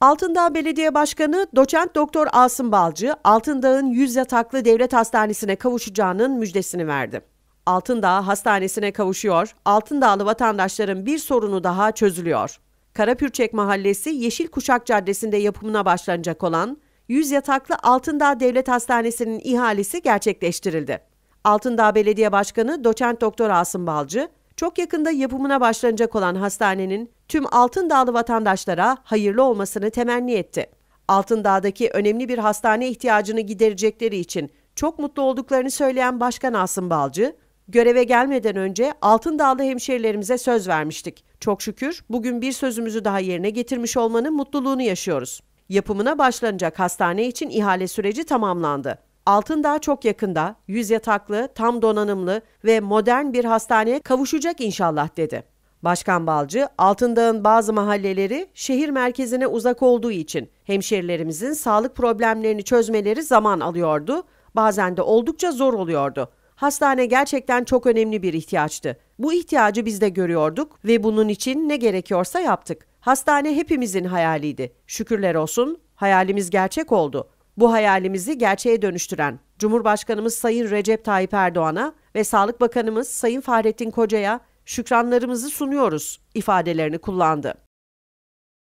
Altındağ Belediye Başkanı Doçent Doktor Asım Balcı, Altındağ'ın 100 yataklı devlet hastanesine kavuşacağının müjdesini verdi. Altındağ Hastanesi'ne kavuşuyor, Altındağlı vatandaşların bir sorunu daha çözülüyor. Karapürçek Mahallesi Yeşil Kuşak Caddesi'nde yapımına başlanacak olan 100 yataklı Altındağ Devlet Hastanesi'nin ihalesi gerçekleştirildi. Altındağ Belediye Başkanı Doçent Doktor Asım Balcı, çok yakında yapımına başlanacak olan hastanenin tüm Altındağlı vatandaşlara hayırlı olmasını temenni etti. Altındağ'daki önemli bir hastane ihtiyacını giderecekleri için çok mutlu olduklarını söyleyen Başkan Asım Balcı, göreve gelmeden önce Altındağlı hemşerilerimize söz vermiştik. Çok şükür bugün bir sözümüzü daha yerine getirmiş olmanın mutluluğunu yaşıyoruz. Yapımına başlanacak hastane için ihale süreci tamamlandı. Altın daha çok yakında, yüz yataklı, tam donanımlı ve modern bir hastaneye kavuşacak inşallah dedi. Başkan Balcı, Altındağ'ın bazı mahalleleri şehir merkezine uzak olduğu için hemşerilerimizin sağlık problemlerini çözmeleri zaman alıyordu, bazen de oldukça zor oluyordu. Hastane gerçekten çok önemli bir ihtiyaçtı. Bu ihtiyacı biz de görüyorduk ve bunun için ne gerekiyorsa yaptık. Hastane hepimizin hayaliydi. Şükürler olsun hayalimiz gerçek oldu. Bu hayalimizi gerçeğe dönüştüren Cumhurbaşkanımız Sayın Recep Tayyip Erdoğan'a ve Sağlık Bakanımız Sayın Fahrettin Koca'ya şükranlarımızı sunuyoruz ifadelerini kullandı.